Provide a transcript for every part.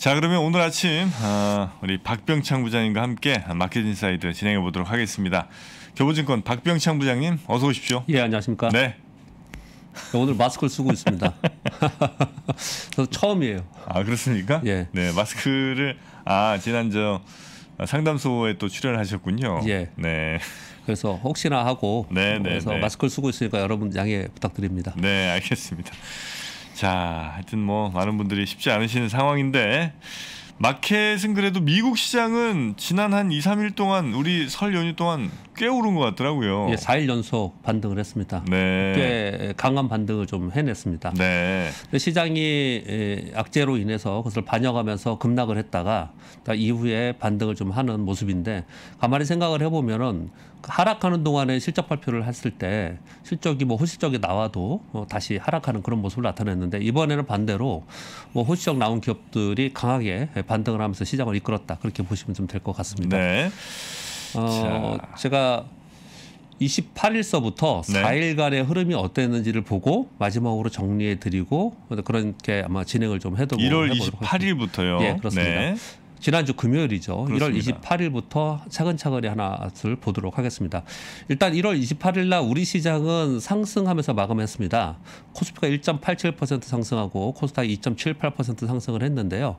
자 그러면 오늘 아침 어, 우리 박병창 부장님과 함께 마켓 인사이드 진행해 보도록 하겠습니다. 교보증권 박병창 부장님 어서 오십시오. 예 안녕하십니까. 네. 오늘 마스크를 쓰고 있습니다. 저 처음이에요. 아 그렇습니까? 예. 네 마스크를 아 지난 저 상담소에 또 출연하셨군요. 예. 네. 그래서 혹시나 하고 네, 그래서 네, 네. 마스크를 쓰고 있으니까 여러분 양해 부탁드립니다. 네 알겠습니다. 자, 하여튼 뭐 많은 분들이 쉽지 않으시는 상황인데 마켓은 그래도 미국 시장은 지난 한 2, 3일 동안 우리 설 연휴 동안 꽤 오른 것 같더라고요. 예, 4일 연속 반등을 했습니다. 네. 꽤 강한 반등을 좀 해냈습니다. 네. 시장이 예, 악재로 인해서 그것을 반영하면서 급락을 했다가 이후에 반등을 좀 하는 모습인데 가만히 생각을 해보면은 하락하는 동안에 실적 발표를 했을 때 실적이 뭐 호실적이 나와도 뭐 다시 하락하는 그런 모습을 나타냈는데 이번에는 반대로 뭐 호실적 나온 기업들이 강하게 반등을 하면서 시장을 이끌었다 그렇게 보시면 좀 될 것 같습니다. 네. 어, 제가 28일서부터 4일간의 흐름이 어땠는지를 보고 마지막으로 정리해 드리고 그렇게 아마 진행을 좀 해도 1월 28일부터요. 예, 그렇습니다. 네. 지난주 금요일이죠. 그렇습니다. 1월 28일부터 차근차근히 하나둘 보도록 하겠습니다. 일단 1월 28일 날 우리 시장은 상승하면서 마감했습니다. 코스피가 1.87% 상승하고 코스닥이 2.78% 상승을 했는데요.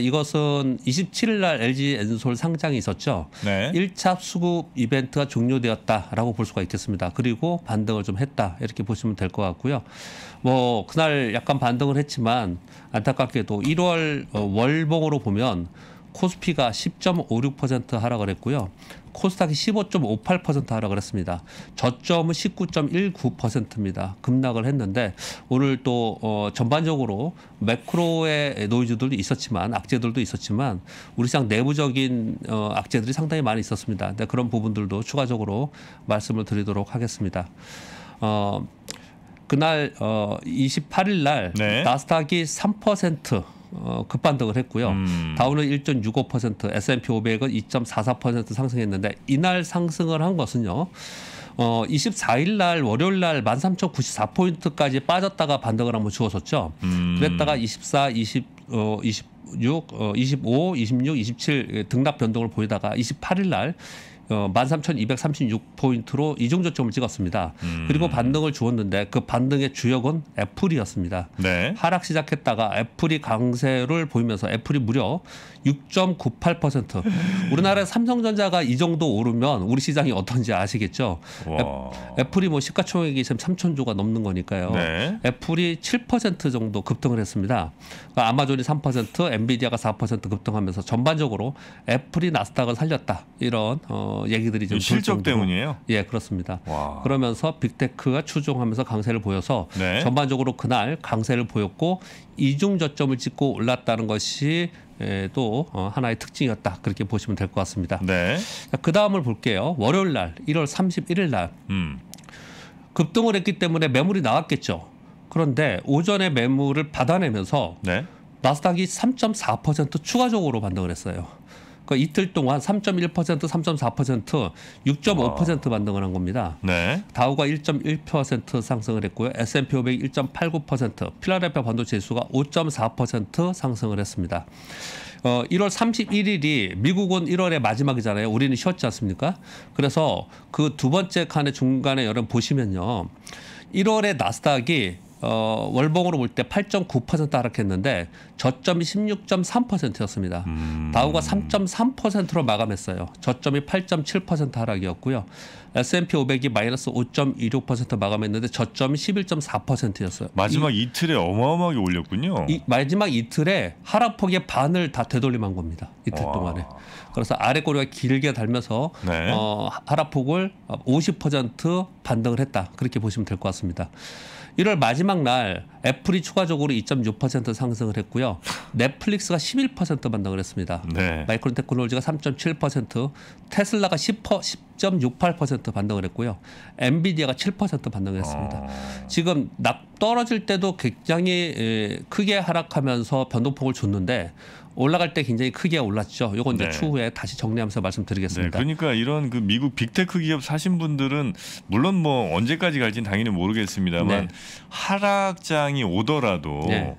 이것은 27일 날 LG 엔솔 상장이 있었죠. 네. 1차 수급 이벤트가 종료되었다라고 볼 수가 있겠습니다. 그리고 반등을 좀 했다 이렇게 보시면 될 것 같고요. 뭐 그날 약간 반등을 했지만 안타깝게도 1월 어, 월봉으로 보면 코스피가 10.56% 하락을 했고요. 코스닥이 15.58% 하락을 했습니다. 저점은 19.19%입니다. 급락을 했는데 오늘 또 어, 전반적으로 매크로의 노이즈들도 있었지만 악재들도 있었지만 우리 시장 내부적인 어, 악재들이 상당히 많이 있었습니다. 근 그런 부분들도 추가적으로 말씀을 드리도록 하겠습니다. 어, 그날 어, 28일 날 네. 나스닥이 3% 어, 급반등을 했고요. 음. 다우는 1.65%, S&P 500은 2.44% 상승했는데 이날 상승을 한 것은요. 어, 24일 날 월요일 날 13,094포인트까지 빠졌다가 반등을 한번 주었졌죠 음. 그랬다가 24, 20, 어, 20 26, 어, 25, 26, 27 등락 변동을 보이다가 28일 날 어, 13,236포인트로 이중저점을 찍었습니다. 음. 그리고 반등을 주었는데 그 반등의 주역은 애플이었습니다. 네. 하락 시작했다가 애플이 강세를 보이면서 애플이 무려 6.98% 우리나라 삼성전자가 이 정도 오르면 우리 시장이 어떤지 아시겠죠? 와. 애플이 뭐 시가총액이 지금 3천조가 넘는 거니까요. 네. 애플이 7% 정도 급등을 했습니다. 그 아마존이 3%, 엔비디아가 4% 급등하면서 전반적으로 애플이 나스닥을 살렸다 이런 어, 얘기들이 좀 실적 때문이에요. 예 그렇습니다. 와. 그러면서 빅테크가 추종하면서 강세를 보여서 네. 전반적으로 그날 강세를 보였고 이중 저점을 찍고 올랐다는 것이 예, 또 어, 하나의 특징이었다 그렇게 보시면 될 것 같습니다. 네. 그 다음을 볼게요. 월요일 날 1월 31일 날 음. 급등을 했기 때문에 매물이 나왔겠죠. 그런데 오전에 매물을 받아내면서 네. 나스닥이 3.4% 추가적으로 반등을 했어요. 그 이틀 동안 3.1%, 3.4%, 6.5% 와. 반등을 한 겁니다. 네. 다우가 1.1% 상승을 했고요. S&P 500 1.89%, 필라델피아 반도체 지수가 5.4% 상승을 했습니다. 어, 1월 31일이 미국은 1월의 마지막이잖아요. 우리는 쉬었지 않습니까? 그래서 그 두 번째 칸의 중간에 여러분 보시면요. 1월에 나스닥이 어, 월봉으로 볼 때 8.9% 하락했는데 저점이 16.3%였습니다. 음. 다우가 3.3%로 마감했어요. 저점이 8.7% 하락이었고요. S&P 500이 마이너스 5.26% 마감했는데 저점이 11.4%였어요. 마지막 이, 틀에 어마어마하게 올렸군요. 이, 마지막 이틀에 하락폭의 반을 다 되돌림한 겁니다. 이틀 와. 동안에. 그래서 아래 꼬리가 길게 달면서 네. 어, 하락폭을 50% 반등을 했다. 그렇게 보시면 될 것 같습니다. 1월 마지막 날 애플이 추가적으로 2.6% 상승을 했고요. 넷플릭스가 11% 반등을 했습니다. 네. 마이크론 테크놀로지가 3.7%, 테슬라가 10, 10.68% 반등을 했고요. 엔비디아가 7% 반등을 했습니다. 아... 지금 낙 떨어질 때도 굉장히 크게 하락하면서 변동폭을 줬는데 올라갈 때 굉장히 크게 올랐죠. 요건 이제 네. 추후에 다시 정리하면서 말씀드리겠습니다. 네, 그러니까 이런 그 미국 빅테크 기업 사신 분들은 물론 뭐 언제까지 갈지는 당연히 모르겠습니다만 네. 하락장이 오더라도 네.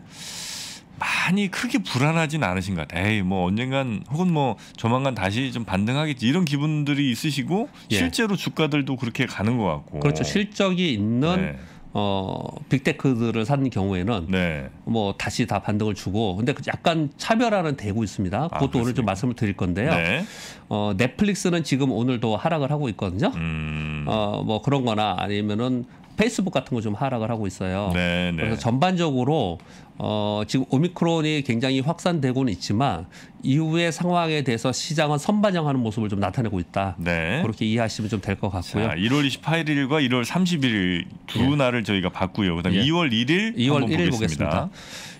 많이 크게 불안하진 않으신 것 같아요. 에이, 뭐 언젠간 혹은 뭐 조만간 다시 좀 반등하겠지 이런 기분들이 있으시고 예. 실제로 주가들도 그렇게 가는 것 같고. 그렇죠. 실적이 있는 네. 어 빅테크들을 산 경우에는 네. 뭐 다시 다 반등을 주고 근데 그 약간 차별화는 되고 있습니다. 아, 그것도 아, 오늘 좀 말씀을 드릴 건데요. 네. 어 넷플릭스는 지금 오늘도 하락을 하고 있거든요. 음. 어뭐 그런거나 아니면은 페이스북 같은 거 좀 하락을 하고 있어요. 네네. 네. 그래서 전반적으로 어, 지금 오미크론이 굉장히 확산되고는 있지만 이후의 상황에 대해서 시장은 선반영하는 모습을 좀 나타내고 있다. 네. 그렇게 이해하시면 좀 될 것 같고요. 자, 1월 28일과 1월 31일 두 예. 날을 저희가 봤고요. 그다음 예. 2월 1일 2월 1일 보겠습니다. 보겠습니다.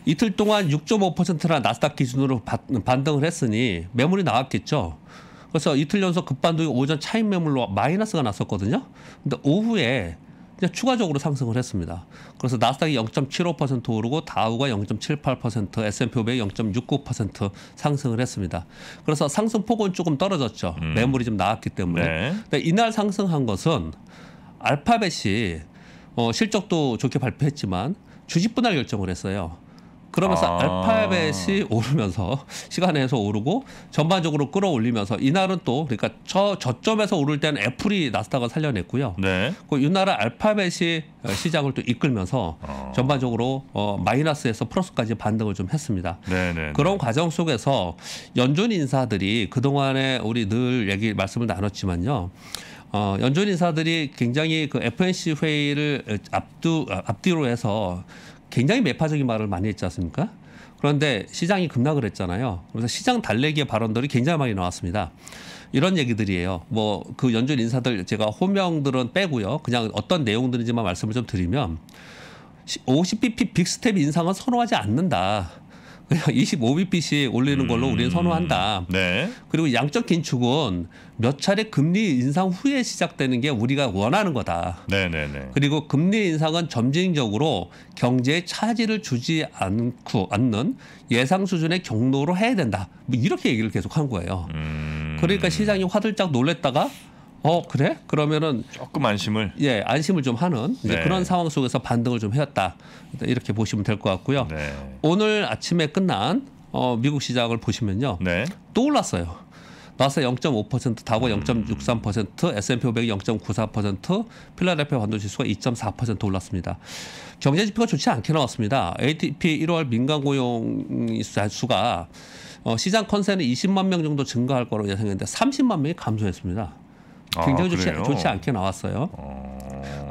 이틀 동안 6.5%나 나스닥 기준으로 바, 반등을 했으니 매물이 나왔겠죠. 그래서 이틀 연속 급반등이 오전 차익 매물로 마이너스가 났었거든요. 근데 오후에 그냥 추가적으로 상승을 했습니다. 그래서 나스닥이 0.75% 오르고 다우가 0.78%, S&P 500이 0.69% 상승을 했습니다. 그래서 상승폭은 조금 떨어졌죠. 음. 매물이 좀 나왔기 때문에. 네. 근데 이날 상승한 것은 알파벳이 어, 실적도 좋게 발표했지만 주식 분할 결정을 했어요. 그러면서 아. 알파벳이 오르면서 시간에서 오르고 전반적으로 끌어올리면서 이날은 또 그러니까 저 저점에서 오를 때는 애플이 나스닥을 살려냈고요. 네. 그 이날은 알파벳이 시장을 또 이끌면서 어. 전반적으로 어, 마이너스에서 플러스까지 반등을 좀 했습니다. 네네네. 네, 네. 그런 과정 속에서 연준 인사들이 그 동안에 우리 늘 얘기 말씀을 나눴지만요. 어, 연준 인사들이 굉장히 그 FNC 회의를 앞두 앞뒤로 해서 굉장히 매파적인 말을 많이 했지 않습니까? 그런데 시장이 급락을 했잖아요. 그래서 시장 달래기의 발언들이 굉장히 많이 나왔습니다. 이런 얘기들이에요. 뭐 그 연준 인사들 제가 호명들은 빼고요. 그냥 어떤 내용들인지만 말씀을 좀 드리면 50bp 빅스텝 인상은 선호하지 않는다. 그냥 25bp씩 올리는 걸로 우리는 음. 선호한다. 네. 그리고 양적 긴축은 몇 차례 금리 인상 후에 시작되는 게 우리가 원하는 거다. 네네네. 그리고 금리 인상은 점진적으로 경제에 차질을 주지 않고 않는 예상 수준의 경로로 해야 된다. 뭐 이렇게 얘기를 계속 한 거예요. 음. 그러니까 시장이 화들짝 놀랬다가 어 그래? 그러면은 조금 안심을 예 안심을 좀 하는 네. 그런 상황 속에서 반등을 좀 해왔다 이렇게 보시면 될 것 같고요. 네. 오늘 아침에 끝난 어, 미국 시장을 보시면요, 네. 또 올랐어요. 나스 0.5%, 다우 음. 0.63%, S&P 500이 0.94%, 필라델피아 반도지수가 2.4% 올랐습니다. 경제 지표가 좋지 않게 나왔습니다. ATP 1월 민간 고용 수가 어, 시장 컨센은 20만 명 정도 증가할 거로 예상했는데 30만 명이 감소했습니다. 아, 굉장히 아, 좋지, 좋지 않게 나왔어요. 어...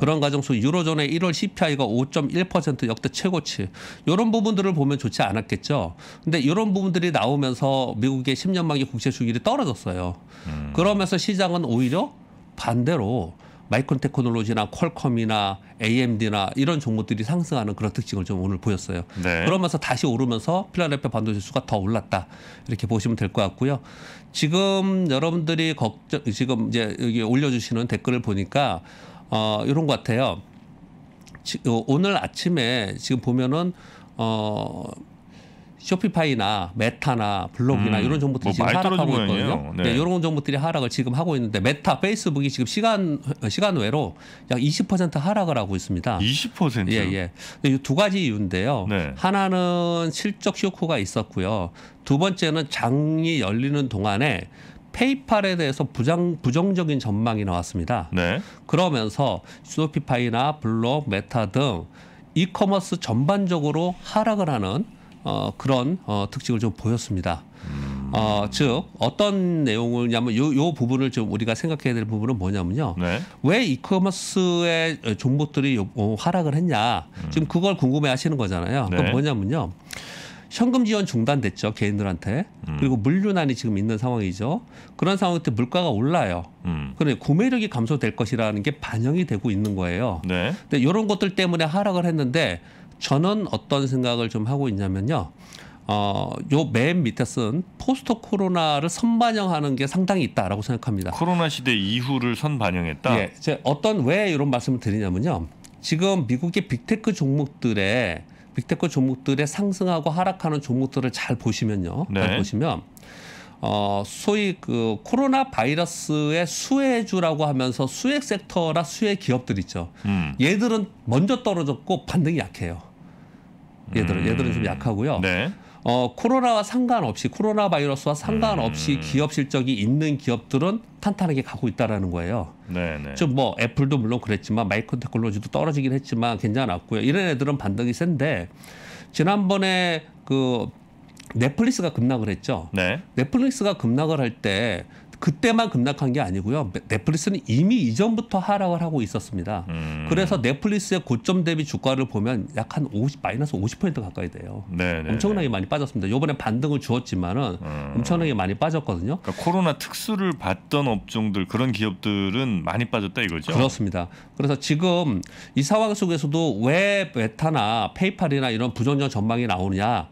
그런 과정 속 유로존의 1월 CPI가 5.1% 역대 최고치 이런 부분들을 보면 좋지 않았겠죠. 근데 이런 부분들이 나오면서 미국의 10년 만기 국채 수익이 률 떨어졌어요. 음... 그러면서 시장은 오히려 반대로 마이크론 테크놀로지나 퀄컴이나 AMD나 이런 종목들이 상승하는 그런 특징을 좀 오늘 보였어요. 네. 그러면서 다시 오르면서 필라델피아 반도체 수가 더 올랐다 이렇게 보시면 될 것 같고요. 지금 여러분들이 걱정 지금 이제 여기 올려주시는 댓글을 보니까 어, 이런 것 같아요. 지, 어, 오늘 아침에 지금 보면은 어. 쇼피파이나 메타나 블록이나 음, 이런 정보들이뭐 지금 하락하고 있거든요. 네. 네, 이런 정보들이 하락을 지금 하고 있는데 메타, 페이스북이 지금 시간 시간 외로 약 20% 하락을 하고 있습니다. 20%? 예, 예. 두 가지 이유인데요. 네. 하나는 실적 쇼크가 있었고요. 두 번째는 장이 열리는 동안에 페이팔에 대해서 부정 부정적인 전망이 나왔습니다. 네. 그러면서 쇼피파이나 블록, 메타 등 이커머스 전반적으로 하락을 하는 어, 그런 어, 특징을 좀 보였습니다. 어, 즉 어떤 내용을냐면 요, 요 부분을 좀 우리가 생각해야 될 부분은 뭐냐면요. 네. 왜 이커머스의 종목들이 요, 어, 하락을 했냐. 음. 지금 그걸 궁금해하시는 거잖아요. 네. 그건 뭐냐면요. 현금 지원 중단됐죠 개인들한테 음. 그리고 물류난이 지금 있는 상황이죠 그런 상황 때 물가가 올라요 음. 그러니 구매력이 감소될 것이라는 게 반영이 되고 있는 거예요 네. 근데 이런 것들 때문에 하락을 했는데 저는 어떤 생각을 좀 하고 있냐면요. 어, 요 맨 밑에 쓴 포스트 코로나를 선반영하는 게 상당히 있다라고 생각합니다. 코로나 시대 이후를 선반영했다. 예, 제 어떤 왜 이런 말씀을 드리냐면요. 지금 미국의 빅테크 종목들의 빅테크 종목들의 상승하고 하락하는 종목들을 잘 보시면요. 네. 잘 보시면 어, 소위 그 코로나 바이러스의 수혜주라고 하면서 수혜 섹터라 수혜 기업들 있죠. 음. 얘들은 먼저 떨어졌고 반등이 약해요. 얘들은. 음. 얘들은 좀 약하고요. 네. 어, 코로나와 상관없이 코로나 바이러스와 상관없이 음. 기업 실적이 있는 기업들은 탄탄하게 가고 있다라는 거예요. 네, 네. 좀뭐 애플도 물론 그랬지만 마이크로 테크놀로지도 떨어지긴 했지만 괜찮았고요. 이런 애들은 반등이 센데 지난번에 그 넷플릭스가 급락을 했죠. 네. 넷플릭스가 급락을 할때 그때만 급락한 게 아니고요. 넷플릭스는 이미 이전부터 하락을 하고 있었습니다. 음. 그래서 넷플릭스의 고점 대비 주가를 보면 약 한 50, 마이너스 50% 가까이 돼요. 네네네. 네, 엄청나게 네. 많이 빠졌습니다. 요번에 반등을 주었지만은 음. 엄청나게 많이 빠졌거든요. 그러니까 코로나 특수를 받던 업종들 그런 기업들은 많이 빠졌다 이거죠. 그렇습니다. 그래서 지금 이 상황 속에서도 왜 메타나 페이팔이나 이런 부정적 전망이 나오느냐.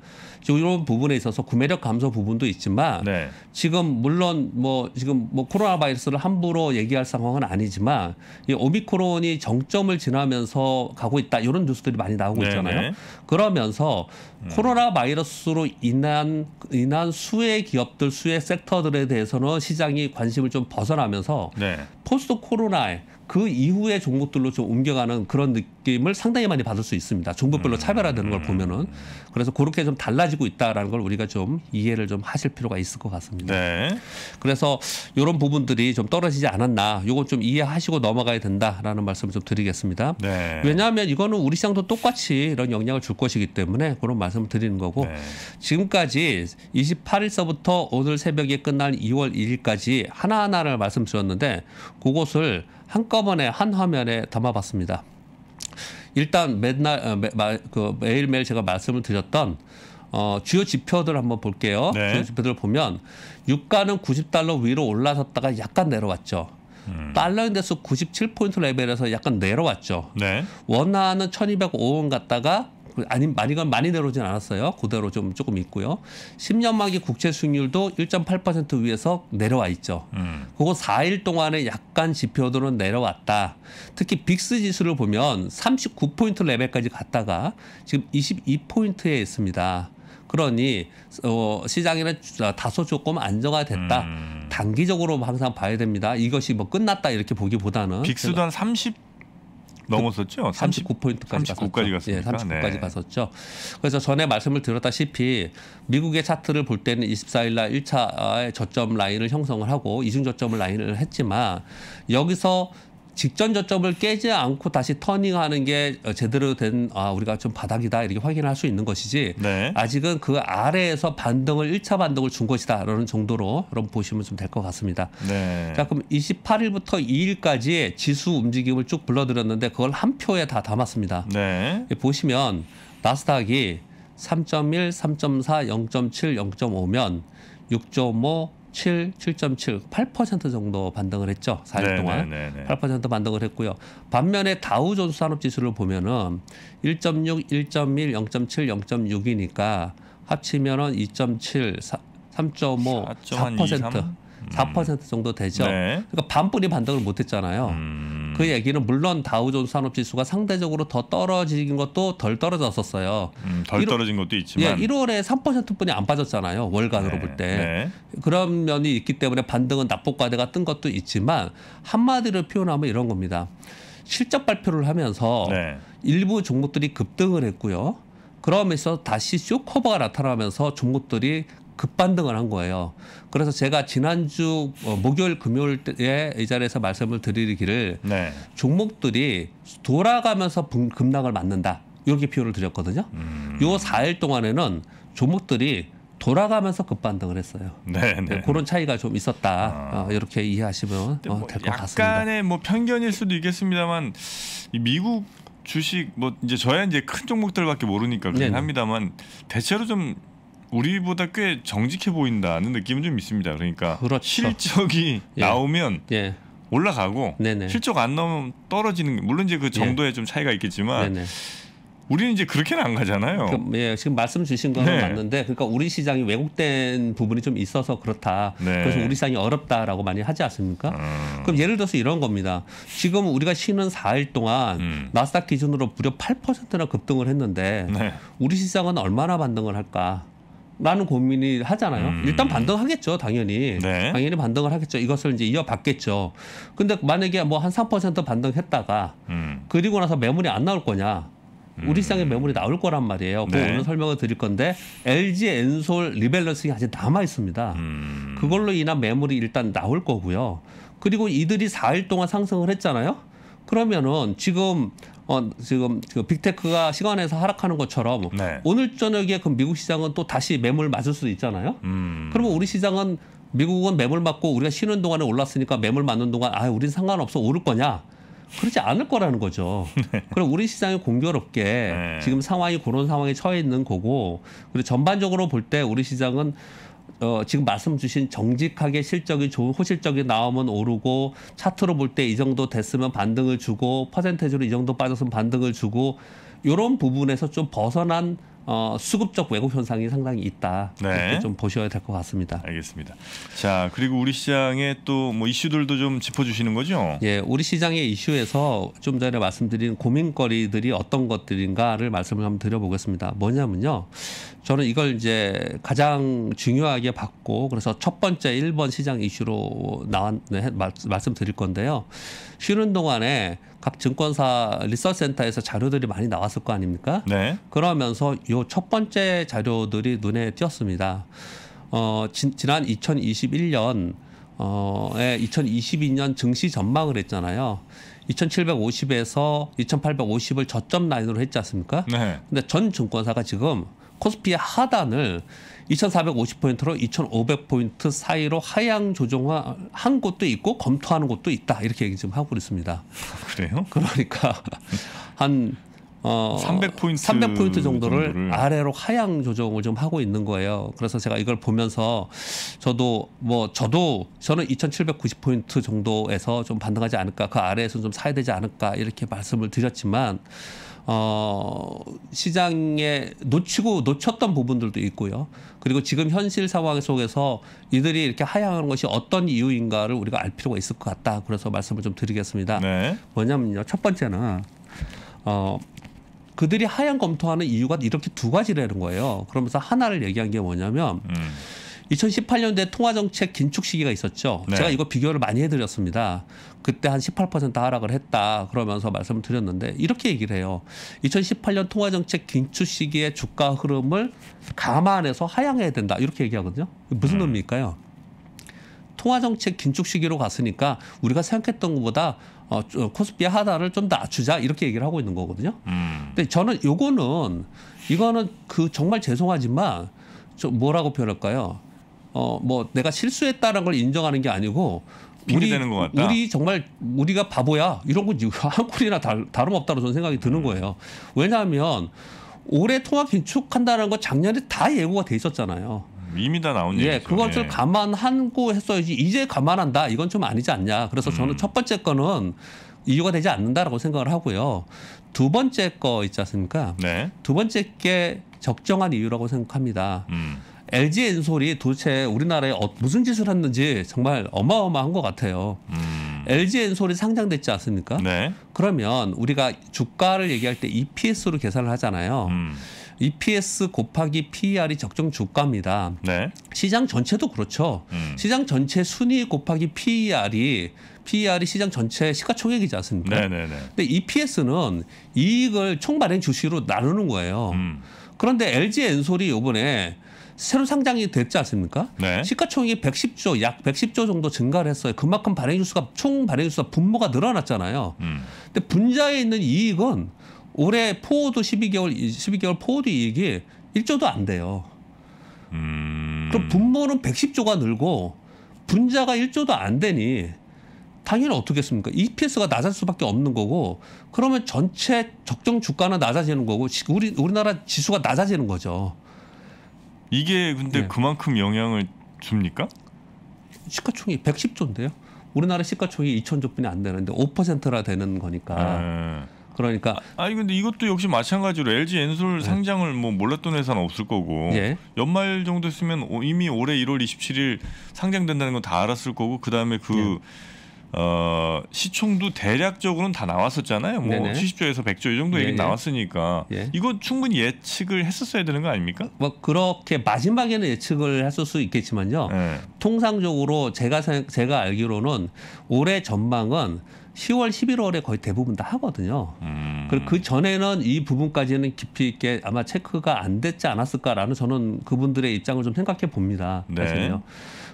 이런 부분에 있어서 구매력 감소 부분도 있지만 네. 지금 물론 뭐 지금 뭐 코로나 바이러스를 함부로 얘기할 상황은 아니지만 이 오미크론이 정점을 지나면서 가고 있다 이런 뉴스들이 많이 나오고 네, 있잖아요. 네네. 그러면서 음. 코로나 바이러스로 인한 인한 수혜 기업들 수혜 섹터들에 대해서는 시장이 관심을 좀 벗어나면서 네. 포스트 코로나에 그 이후의 종목들로 좀 옮겨가는 그런 느낌을 상당히 많이 받을 수 있습니다. 종목별로 차별화되는 걸 음, 음, 보면은 음. 그래서 그렇게 좀 달라지고 있다라는 걸 우리가 좀 이해를 좀 하실 필요가 있을 것 같습니다. 네. 그래서 이런 부분들이 좀 떨어지지 않았나 요건 좀 이해하시고 넘어가야 된다라는 말씀을 좀 드리겠습니다. 네. 왜냐하면 이거는 우리 시장도 똑같이 이런 영향을 줄 것이기 때문에 그런 말씀을 드리는 거고 네. 지금까지 28일서부터 오늘 새벽에 끝난 2월 1일까지 하나하나를 말씀드렸는데 그것을 한꺼번에 한 화면에 담아봤습니다. 일단 맨날 어, 그 매일매일 제가 말씀을 드렸던 어, 주요 지표들 한번 볼게요. 네. 주요 지표들 을 보면 유가는 90달러 위로 올라섰다가 약간 내려왔죠. 음. 달러 인덱스 97포인트 레벨에서 약간 내려왔죠. 네. 원화는 1205원 갔다가 아니 많이 건 많이 내려오진 않았어요. 그대로 좀 조금 있고요. 10년 만기 국채 수익률도 1.8% 위에서 내려와 있죠. 음. 그거 4일 동안에 약간 지표들은 내려왔다. 특히 빅스 지수를 보면 39포인트 레벨까지 갔다가 지금 22포인트에 있습니다. 그러니 어, 시장에는 다소 조금 안정화됐다. 음. 단기적으로 항상 봐야 됩니다. 이것이 뭐 끝났다 이렇게 보기보다는 빅스도 한 30. 넘었었죠. 39포인트까지 39까지 갔습니까? 예, 39까지 네. 갔었죠. 그래서 전에 말씀을 드렸다시피 미국의 차트를 볼 때는 24일 날 1차의 저점 라인을 형성을 하고 이중 저점 라인을 했지만 여기서 직전 저점을 깨지 않고 다시 터닝하는 게 어, 제대로 된 아, 우리가 좀 바닥이다 이렇게 확인할 수 있는 것이지 네. 아직은 그 아래에서 반등을 일차 반등을 준 것이다라는 정도로 여러분 보시면 좀 될 것 같습니다. 네. 자 그럼 28일부터 2일까지 지수 움직임을 쭉 불러드렸는데 그걸 한 표에 다 담았습니다. 네. 예, 보시면 나스닥이 3.1, 3.4, 0.7, 0.5면 6.5, 7, 7.7, 8% 정도 반등을 했죠. 4일 동안 네네네. 8% 반등을 했고요. 반면에 다우존 산업지수를 보면은 1.6, 1.1, 0.7, 0.6이니까 합치면은 2.7, 3.5, 4.1, 4%. 2, 4% 정도 되죠. 네. 그러니까 반뿐이 반등을 못했잖아요. 음. 그 얘기는 물론 다우존 산업지수가 상대적으로 더 떨어진 것도 덜 떨어졌었어요. 음, 덜 1월, 떨어진 것도 있지만 예, 1월에 3%뿐이 안 빠졌잖아요. 월간으로 네. 볼 때. 네. 그런 면이 있기 때문에 반등은 납폭과대가 뜬 것도 있지만 한마디로 표현하면 이런 겁니다. 실적 발표를 하면서 네. 일부 종목들이 급등을 했고요. 그러면서 다시 쇼커버가 나타나면서 종목들이 급반등을 한 거예요. 그래서 제가 지난주 어, 목요일 금요일 에이 자리에서 말씀을 드리기를 네. 종목들이 돌아가면서 급락을 맞는다. 이렇게 표현을 드렸거든요. 음. 요 4일 동안에는 종목들이 돌아가면서 급반등을 했어요. 네, 네. 뭐 그런 차이가 좀 있었다. 아. 어. 이렇게 이해하시면 어, 뭐 될것 같습니다. 약간의 뭐 편견일 수도 있겠습니다만 미국 주식 뭐 이제 저야 이제 큰 종목들밖에 모르니까 그렇긴 네네. 합니다만 대체로 좀 우리보다 꽤 정직해 보인다는 느낌은 좀 있습니다. 그러니까 그렇죠. 실적이 예. 나오면 예. 올라가고 네네. 실적 안 나오면 떨어지는 물론 이제 그 정도의 예. 좀 차이가 있겠지만 네네. 우리는 이제 그렇게는 안 가잖아요. 그 예, 지금 말씀 주신 거는 네. 맞는데, 그러니까 우리 시장이 왜곡된 부분이 좀 있어서 그렇다. 네. 그래서 우리 시장이 어렵다라고 많이 하지 않습니까? 음. 그럼 예를 들어서 이런 겁니다. 지금 우리가 쉬는 4일 동안 음. 나스닥 기준으로 무려 8%나 급등을 했는데, 네. 우리 시장은 얼마나 반등을 할까? 라는 고민이 하잖아요. 음. 일단 반등하겠죠, 당연히. 네. 당연히 반등을 하겠죠. 이것을 이제 이어받겠죠. 근데 만약에 뭐 한 3% 반등했다가 음. 그리고 나서 매물이 안 나올 거냐? 우리 시장에 음. 매물이 나올 거란 말이에요. 네. 그 오늘 설명을 드릴 건데 LG 엔솔 리밸런싱이 아직 남아 있습니다. 음. 그걸로 인한 매물이 일단 나올 거고요. 그리고 이들이 4일 동안 상승을 했잖아요. 그러면은 지금 어, 지금 그 빅테크가 시간에서 하락하는 것처럼 네. 오늘 저녁에 그 미국 시장은 또 다시 매물 맞을 수도 있잖아요. 음. 그러면 우리 시장은 미국은 매물 맞고 우리가 쉬는 동안에 올랐으니까 매물 맞는 동안 아, 우린 상관없어 오를 거냐? 그렇지 않을 거라는 거죠. 네. 그럼 우리 시장이 공교롭게 네. 지금 상황이 그런 상황에 처해 있는 거고 그리고 전반적으로 볼 때 우리 시장은 어, 지금 말씀 주신 정직하게 실적이 좋은 호실적이 나오면 오르고 차트로 볼 때 이 정도 됐으면 반등을 주고 퍼센테이지로 이 정도 빠졌으면 반등을 주고 이런 부분에서 좀 벗어난 어, 수급적 왜곡 현상이 상당히 있다. 네. 좀 보셔야 될 것 같습니다. 알겠습니다. 자 그리고 우리 시장의 또뭐 이슈들도 좀 짚어주시는 거죠? 예, 우리 시장의 이슈에서 좀 전에 말씀드린 고민거리들이 어떤 것들인가를 말씀을 한번 드려보겠습니다. 뭐냐면요, 저는 이걸 이제 가장 중요하게 봤고 그래서 첫 번째 일번 시장 이슈로 나왔 네, 말씀드릴 건데요. 쉬는 동안에 각 증권사 리서치센터에서 자료들이 많이 나왔을 거 아닙니까? 네. 그러면서 요 첫 번째 자료들이 눈에 띄었습니다. 어, 지, 지난 2021년 어에 2022년 증시 전망을 했잖아요. 2750에서 2850을 저점 라인으로 했지 않습니까? 네. 근데 전 증권사가 지금 코스피의 하단을 2,450포인트로 2,500포인트 사이로 하향 조정한 곳도 있고 검토하는 곳도 있다. 이렇게 얘기 지금 하고 있습니다. 아, 그래요? 그러니까 한 어, 300포인트, 300포인트 정도를, 정도를, 아래로 하향 조정을 좀 하고 있는 거예요. 그래서 제가 이걸 보면서 저도 뭐 저도 저는 2,790포인트 정도에서 좀 반등하지 않을까 그 아래에서 좀 사야 되지 않을까 이렇게 말씀을 드렸지만 어, 시장에 놓치고 놓쳤던 부분들도 있고요. 그리고 지금 현실 상황 속에서 이들이 이렇게 하향하는 것이 어떤 이유인가를 우리가 알 필요가 있을 것 같다. 그래서 말씀을 좀 드리겠습니다. 네. 뭐냐면요. 첫 번째는 어, 그들이 하향 검토하는 이유가 이렇게 두 가지라는 거예요. 그러면서 하나를 얘기한 게 뭐냐면 음. 2018년도에 통화정책 긴축 시기가 있었죠. 네. 제가 이거 비교를 많이 해드렸습니다. 그때 한 18% 하락을 했다 그러면서 말씀을 드렸는데 이렇게 얘기를 해요. 2018년 통화정책 긴축 시기의 주가 흐름을 감안해서 하향해야 된다 이렇게 얘기하거든요. 무슨 음. 의미일까요? 통화정책 긴축 시기로 갔으니까 우리가 생각했던 것보다 어, 코스피 하단을 좀 낮추자 이렇게 얘기를 하고 있는 거거든요. 음. 근데 저는 요거는 이거는 그 정말 죄송하지만 저 뭐라고 표현할까요? 어뭐 내가 실수했다라는 걸 인정하는 게 아니고 우리 우리 정말 우리가 바보야 이런 건한 꼴이나 다, 름없다고 저는 생각이 드는 음. 거예요. 왜냐하면 올해 통합 긴축한다는 거 작년에 다 예고가 돼 있었잖아요. 이미 다 나온 예, 얘기죠. 그것을 예. 감안한고 했어야지 이제 감안한다 이건 좀 아니지 않냐. 그래서 저는 음. 첫 번째 거는 이유가 되지 않는다라고 생각을 하고요. 두 번째 거 있지 않습니까? 네. 두 번째 게 적정한 이유라고 생각합니다. 음. LG 엔솔이 도대체 우리나라에 어, 무슨 짓을 했는지 정말 어마어마한 것 같아요. 음. LG 엔솔이 상장됐지 않습니까? 네. 그러면 우리가 주가를 얘기할 때 EPS로 계산을 하잖아요. 음. EPS 곱하기 PER이 적정 주가입니다. 네. 시장 전체도 그렇죠. 음. 시장 전체 순위 곱하기 PER이 PER이 시장 전체 시가총액이지 않습니까? 네네네. 네, 네. 근데 EPS는 이익을 총발행 주식으로 나누는 거예요. 음. 그런데 LG 엔솔이 요번에 새로 상장이 됐지 않습니까? 네. 시가총액이 110조 약 110조 정도 증가를 했어요. 그만큼 발행주수가 총발행주수 분모가 늘어났잖아요. 음. 근데 분자에 있는 이익은 올해 포워드 12개월 12개월 포워드 이익이 1조도 안 돼요. 음. 그럼 분모는 110조가 늘고 분자가 1조도 안 되니 당연히 어떻겠습니까? EPS가 낮아질 수밖에 없는 거고 그러면 전체 적정 주가는 낮아지는 거고 우리 우리나라 지수가 낮아지는 거죠. 이게 근데 예. 그만큼 영향을 줍니까? 시가총액 110조인데요. 우리나라 시가총액이 2 0조뿐이안 되는데 5%라 되는 거니까. 예. 그러니까 아, 아니 근데 이것도 역시 마찬가지로 LG 엔솔 네. 상장을 뭐 몰랐던 회사는 없을 거고 예. 연말 정도 쓰면 이미 올해 1월 27일 상장된다는 건 다 알았을 거고 그다음에 그 예. 어, 시총도 대략적으로는 다 나왔었잖아요. 뭐 네네. 70조에서 100조 이 정도 얘기 나왔으니까 예. 이건 충분히 예측을 했었어야 되는 거 아닙니까? 뭐 그렇게 마지막에는 예측을 했을 수 있겠지만요. 예. 통상적으로 제가 제가 알기로는 올해 전망은 10월, 11월에 거의 대부분 다 하거든요. 음. 그리고 그 전에는 이 부분까지는 깊이 있게 아마 체크가 안 됐지 않았을까라는 저는 그분들의 입장을 좀 생각해 봅니다. 네. 사실요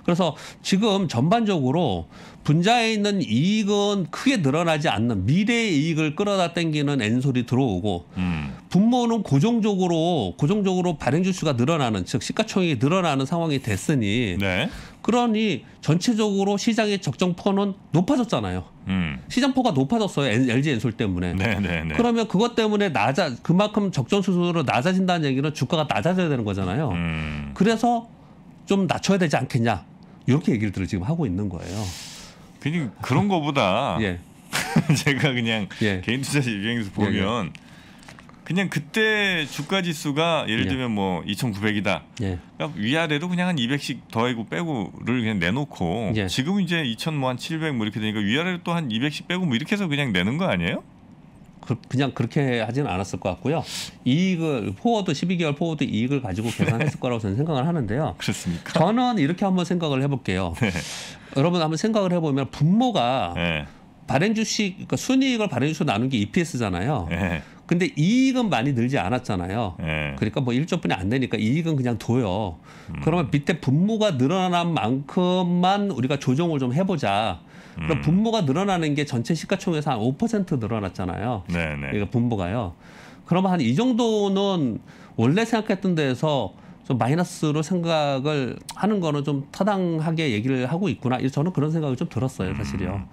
그래서 지금 전반적으로 분자에 있는 이익은 크게 늘어나지 않는 미래의 이익을 끌어다 땡기는 엔솔이 들어오고 음. 분모는 고정적으로 고정적으로 발행 주수가 늘어나는 즉 시가총액이 늘어나는 상황이 됐으니 네. 그러니 전체적으로 시장의 적정포는 높아졌잖아요. 음. 시장포가 높아졌어요. LG 엔솔 때문에. 네네네. 네, 네. 그러면 그것 때문에 낮아 그만큼 적정 수준으로 낮아진다는 얘기는 주가가 낮아져야 되는 거잖아요. 음. 그래서 좀 낮춰야 되지 않겠냐. 이렇게 얘기를 지금 하고 있는 거예요. 그냥 그런 거보다 예. 제가 그냥 예. 개인 투자자 입장에서 예, 예. 보면 예, 그냥 그때 주가 지수가 예를 예. 들면 뭐 2,900이다. 그러니까 위아래로 그냥 한 200씩 더하고 빼고를 그냥 내놓고 지금 이제 2 700뭐 뭐 이렇게 되니까 위아래로 또한 200씩 빼고 뭐 이렇게 해서 그냥 내는 거 아니에요? 그, 그냥 그렇게 하지는 않았을 것 같고요. 이익을 포워드 12개월 포워드 이익을 가지고 계산했을 거라고 저는 생각을 하는데요. 그렇습니까? 저는 이렇게 한번 생각을 해볼게요. 네. 여러분 한번 생각을 해보면 분모가 네. 발행 주식 그러니까 순이익을 발행 주식으로 나눈 게 EPS잖아요. 네. 근데 이익은 많이 늘지 않았잖아요. 네. 그러니까 뭐 1조뿐이 안 되니까 이익은 그냥 둬요. 음. 그러면 밑에 분모가 늘어난 만큼만 우리가 조정을 좀 해보자. 그럼 음. 분모가 늘어나는 게 전체 시가총액에서 한 5% 늘어났잖아요. 네네. 네. 그러니까 분모가요. 그러면 한 이 정도는 원래 생각했던 데에서 좀 마이너스로 생각을 하는 거는 좀 타당하게 얘기를 하고 있구나. 저는 그런 생각을좀 들었어요, 음. 사실이요.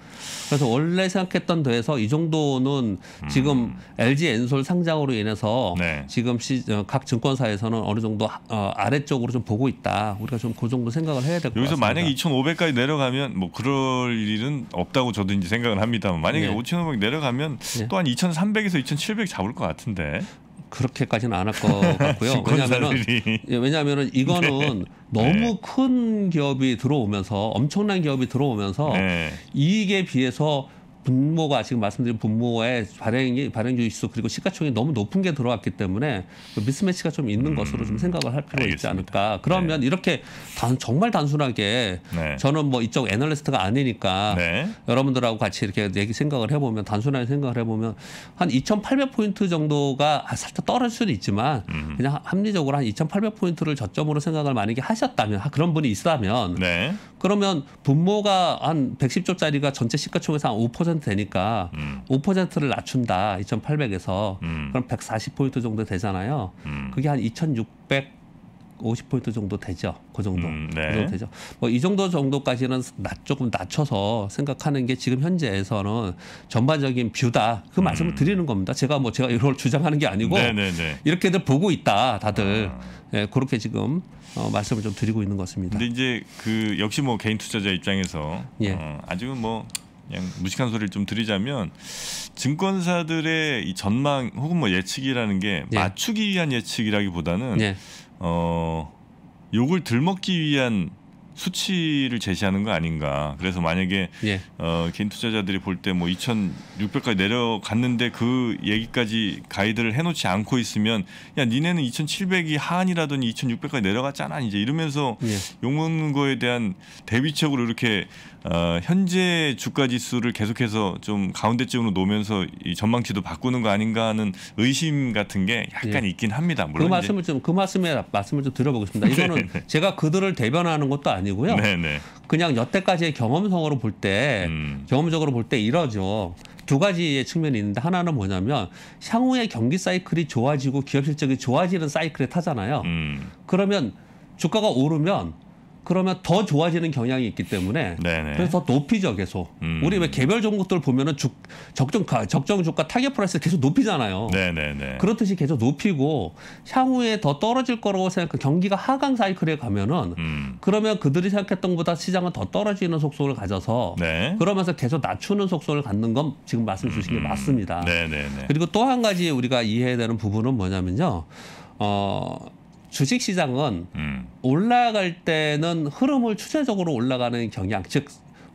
그래서 원래 생각했던 데에서 이 정도는 음. 지금 LG 엔솔 상장으로 인해서 네. 지금 시, 어, 각 증권사에서는 어느 정도 어, 아래쪽으로 좀 보고 있다. 우리가 좀 그 정도 생각을 해야 될 것 같습니다. 여기서 만약에 2,500까지 내려가면 뭐 그럴 일은 없다고 저도 이제 생각을 합니다만 만약에 네. 5,500 내려가면 네. 또한 2,300에서 2,700 잡을 것 같은데. 그렇게까지는 안을것 같고요. 왜냐하면 왜냐하면 예, 이거는 네. 너무 네. 큰 기업이 들어오면서 엄청난 기업이 들어오면서 네. 이익에 비해서 분모가 지금 말씀드린 분모의 발행이 발행 주식수 그리고 시가총액이 너무 높은 게 들어왔기 때문에 그 미스매치가 좀 있는 음, 것으로 좀 음, 생각을 할 필요가 있지 않을까. 그러면 네. 이렇게 단, 정말 단순하게 네. 저는 뭐 이쪽 애널리스트가 아니니까 네. 여러분들하고 같이 이렇게 얘기 생각을 해보면 단순하게 생각을 해보면 한 2,800포인트 정도가 살짝 떨어질 수는 있지만 음. 그냥 합리적으로 한 2,800포인트를 저점으로 생각을 만약에 하셨다면 그런 분이 있다면 네. 그러면 분모가 한 110조짜리가 전체 시가총액에서 한 5% 되니까 음. 5%를 낮춘다. 2,800에서 음. 그럼 140포인트 정도 되잖아요. 음. 그게 한2,600 50포인트 정도 되죠. 그 정도. 음, 네. 그 정도 되죠. 뭐 이 정도 정도까지는 낮, 조금 낮춰서 생각하는 게 지금 현재에서는 전반적인 뷰다. 그 음. 말씀을 드리는 겁니다. 제가 뭐 제가 이걸 주장하는 게 아니고 네, 네, 네. 이렇게들 보고 있다. 다들. 아. 예, 그렇게 지금 어, 말씀을 좀 드리고 있는 것입니다 근데 이제 그 역시 뭐 개인 투자자 입장에서 예. 어, 아직은 뭐 그냥 무식한 소리를 좀 드리자면 증권사들의 이 전망 혹은 뭐 예측이라는 게 예. 맞추기 위한 예측이라기보다는 예. 어 욕을 들먹기 위한 수치를 제시하는 거 아닌가. 그래서 만약에 예. 어, 개인 투자자들이 볼 때 뭐 2,600까지 내려갔는데 그 얘기까지 가이드를 해놓지 않고 있으면 야 니네는 2,700이 하한이라더니 2,600까지 내려갔잖아 이제 이러면서 예. 욕먹 거에 대한 대비책으로 이렇게 어, 현재 주가 지수를 계속해서 좀 가운데쯤으로 놓으면서 이 전망치도 바꾸는 거 아닌가 하는 의심 같은 게 약간 예. 있긴 합니다. 물론 그 말씀을 좀 그 말씀에 말씀을 좀 드려보겠습니다. 네, 이거는 네. 제가 그들을 대변하는 것도 아니고요. 네네. 네. 그냥 여태까지의 경험성으로 볼 때, 음. 경험적으로 볼 때 이러죠. 두 가지의 측면이 있는데 하나는 뭐냐면 향후에 경기 사이클이 좋아지고 기업 실적이 좋아지는 사이클에 타잖아요. 음. 그러면 주가가 오르면 그러면 더 좋아지는 경향이 있기 때문에 네네. 그래서 높이죠 계속 음. 우리 왜 개별 종목들 보면은 주, 적정 가 적정 주가 타겟 프라이스 계속 높이잖아요 네네네. 그렇듯이 계속 높이고 향후에 더 떨어질 거라고 생각 경기가 하강 사이클에 가면은 음. 그러면 그들이 생각했던 것보다 시장은 더 떨어지는 속성을 가져서 네. 그러면서 계속 낮추는 속성을 갖는 건 지금 말씀 주신 음. 게 맞습니다 네네네. 그리고 또 한 가지 우리가 이해해야 되는 부분은 뭐냐면요 어 주식 시장은 음. 올라갈 때는 흐름을 추세적으로 올라가는 경향, 즉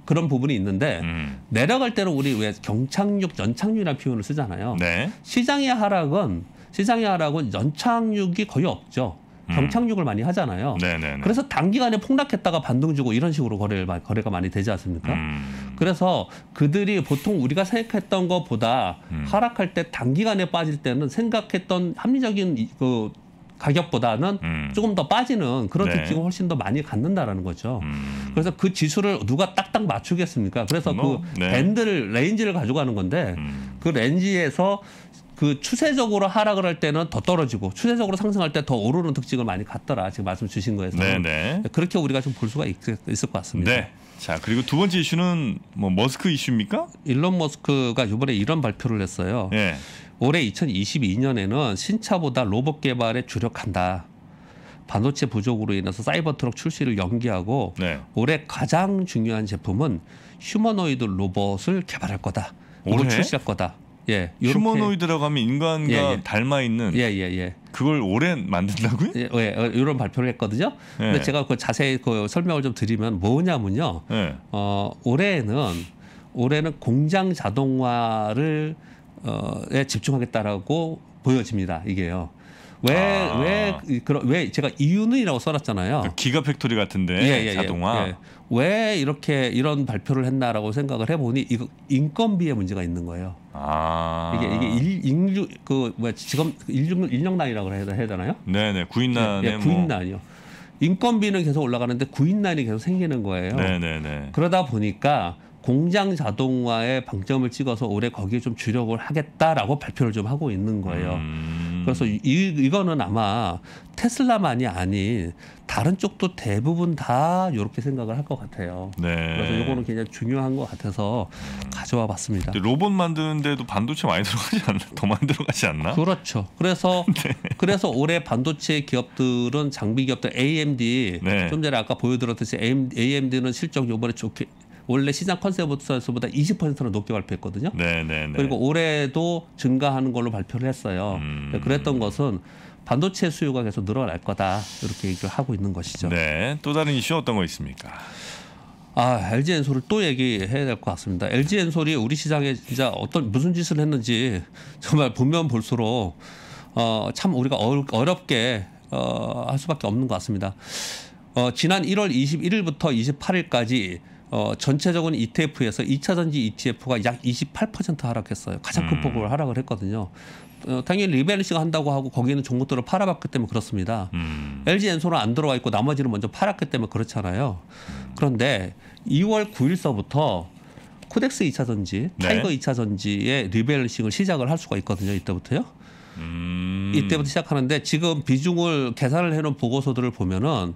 그런 부분이 있는데 음. 내려갈 때는 우리 왜 경착륙, 연착륙이라는 표현을 쓰잖아요. 네. 시장의 하락은 시장의 하락은 연착륙이 거의 없죠. 음. 경착륙을 음. 많이 하잖아요. 네네네. 네, 네. 그래서 단기간에 폭락했다가 반등 주고 이런 식으로 거래를, 거래가 많이 되지 않습니까? 음. 그래서 그들이 보통 우리가 생각했던 것보다 음. 하락할 때 단기간에 빠질 때는 생각했던 합리적인 그 가격보다는 음. 조금 더 빠지는 그런 네. 특징을 훨씬 더 많이 갖는다라는 거죠. 음. 그래서 그 지수를 누가 딱딱 맞추겠습니까? 그래서 뭐, 그 네. 밴드를 레인지를 가져가는 건데 음. 그 렌지에서 그 추세적으로 하락을 할 때는 더 떨어지고 추세적으로 상승할 때 더 오르는 특징을 많이 갖더라 지금 말씀 주신 거에서 네네. 네. 그렇게 우리가 좀 볼 수가 있, 을것 같습니다. 네. 자 그리고 두 번째 이슈는 뭐 머스크 이슈입니까? 일론 머스크가 이번에 이런 발표를 했어요. 네. 올해 2022년에는 신차보다 로봇 개발에 주력한다. 반도체 부족으로 인해서 사이버 트럭 출시를 연기하고 네. 올해 가장 중요한 제품은 휴머노이드 로봇을 개발할 거다. 올해 출시할 거다. 예, 휴머노이드라고 하면 인간과 예, 예. 닮아 있는 예, 예, 예. 그걸 올해 만든다고요? 예, 예, 이런 어, 발표를 했거든요. 예. 근데 제가 그 자세히 그 설명을 좀 드리면 뭐냐면요. 예. 어, 올해는 올해는 공장 자동화를 에 집중하겠다라고 보여집니다. 이게요. 왜왜 아. 그런 왜 제가 이유는이라고 써놨잖아요. 그 기가 팩토리 같은데 예, 예, 예, 자동화. 예. 왜 이렇게 이런 발표를 했나라고 생각을 해보니 이거 인건비의 문제가 있는 거예요. 아. 이게 이게 일, 인류 그뭐 지금 인류 인력난이라고 해야, 해야 되나요? 네네 구인난에 예, 예 뭐. 구인난이요. 뭐. 인건비는 계속 올라가는데 구인난이 계속 생기는 거예요. 네네네. 그러다 보니까 공장 자동화에 방점을 찍어서 올해 거기에 좀 주력을 하겠다라고 발표를 좀 하고 있는 거예요. 음. 그래서 이, 이거는 아마 테슬라만이 아닌 다른 쪽도 대부분 다 이렇게 생각을 할 것 같아요. 네. 그래서 이거는 굉장히 중요한 것 같아서 가져와 봤습니다. 로봇 만드는데도 반도체 많이 들어가지 않나? 더 많이 들어가지 않나? 그렇죠. 그래서 네. 그래서 올해 반도체 기업들은 장비 기업들 AMD 네. 좀 전에 아까 보여드렸듯이 AMD는 실적 요번에 좋게 원래 시장 컨센서보다 20%로 높게 발표했거든요. 네네네. 네, 네. 그리고 올해도 증가하는 걸로 발표를 했어요. 음. 네, 그랬던 것은 반도체 수요가 계속 늘어날 거다 이렇게 얘기를 하고 있는 것이죠. 네, 또 다른 이슈 어떤 거 있습니까? 아, LG 엔솔을 또 얘기해야 될 것 같습니다. LG 엔솔이 우리 시장에 진짜 어떤 무슨 짓을 했는지 정말 보면 볼수록 어, 참 우리가 어렵게 어, 할 수밖에 없는 것 같습니다. 어, 지난 1월 21일부터 28일까지 어, 전체적인 ETF에서 2차 전지 ETF가 약 28% 하락했어요. 가장 큰 음. 폭으로 음. 하락을 했거든요. 어, 당연히 리밸런싱 한다고 하고 거기는 종목들을 팔아봤기 때문에 그렇습니다. 음. LG 엔솔은 안 들어와 있고 나머지는 먼저 팔았기 때문에 그렇잖아요. 그런데 2월 9일서부터 코덱스 2차 전지, 네. 타이거 2차 전지의 리밸런싱을 시작을 할 수가 있거든요. 이때부터요. 음. 이때부터 시작하는데 지금 비중을 계산을 해놓은 보고서들을 보면은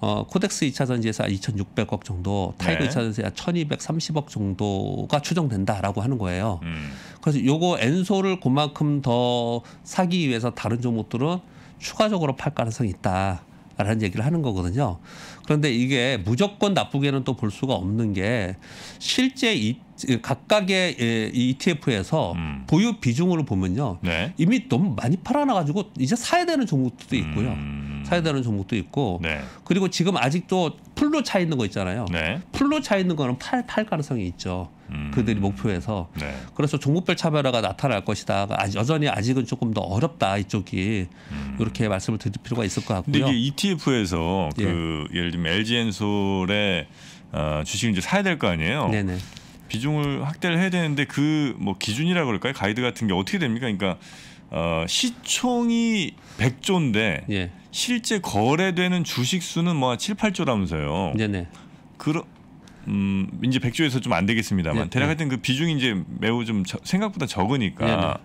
어, 코덱스 2차 전지에서 2,600억 정도, 타이거 네. 2차 전지에서 1,230억 정도가 추정된다라고 하는 거예요. 음. 그래서 요거 엔소를 그만큼 더 사기 위해서 다른 종목들은 추가적으로 팔 가능성이 있다. 라는 얘기를 하는 거거든요. 그런데 이게 무조건 나쁘게는 또 볼 수가 없는 게 실제 이, 각각의 예, ETF에서 음. 보유 비중으로 보면요. 네. 이미 너무 많이 팔아놔 가지고 이제 사야 되는 종목들도 있고요. 음. 사야 되는 종목도 있고 네. 그리고 지금 아직도 풀로 차 있는 거 있잖아요. 네. 풀로 차 있는 거는 팔, 팔 가능성이 있죠. 음. 그들이 목표에서 네. 그래서 종목별 차별화가 나타날 것이다. 여전히 아직은 조금 더 어렵다 이쪽이 음. 이렇게 말씀을 드릴 필요가 있을 것 같고요. 근데 이게 ETF에서 그 예. 그 예를 들면 LG엔솔의 어, 주식을 이제 사야 될 거 아니에요. 네네. 비중을 확대를 해야 되는데 그 뭐 기준이라 그럴까요? 가이드 같은 게 어떻게 됩니까? 그러니까 어, 시총이 100조인데 예. 실제 거래되는 주식 수는 뭐 7, 8조라면서요. 네네. 그러, 음, 이제 100조에서 좀 안 되겠습니다만 네, 네. 대략 네. 하여튼 그 비중이 이제 매우 좀 저, 생각보다 적으니까 네,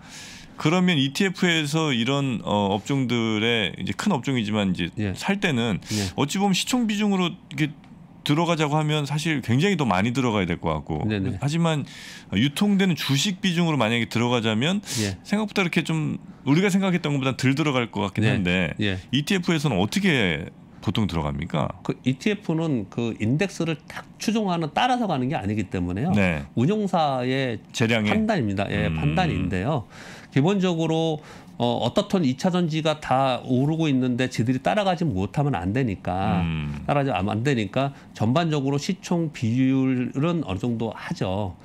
그러면 ETF에서 이런 어, 업종들의 이제 큰 업종이지만 이제 예. 살 때는 네. 어찌 보면 시총 비중으로 이렇게 들어가자고 하면 사실 굉장히 더 많이 들어가야 될 것 같고 네네. 하지만 유통되는 주식 비중으로 만약에 들어가자면 예. 생각보다 이렇게 좀 우리가 생각했던 것보다 덜 들어갈 것 같긴 네. 한데 예. 예. E ETF에서는 어떻게 보통 들어갑니까? 그 ETF는 그 인덱스를 딱 추종하는 따라서 가는 게 아니기 때문에요. 네. 운용사의 재량의 판단입니다. 예, 음. 판단인데요. 기본적으로 어, 어떻든 2차 전지가 다 오르고 있는데 지들이 따라가지 못하면 안 되니까 음. 따라가지 안 되니까 전반적으로 시총 비율은 어느 정도 하죠.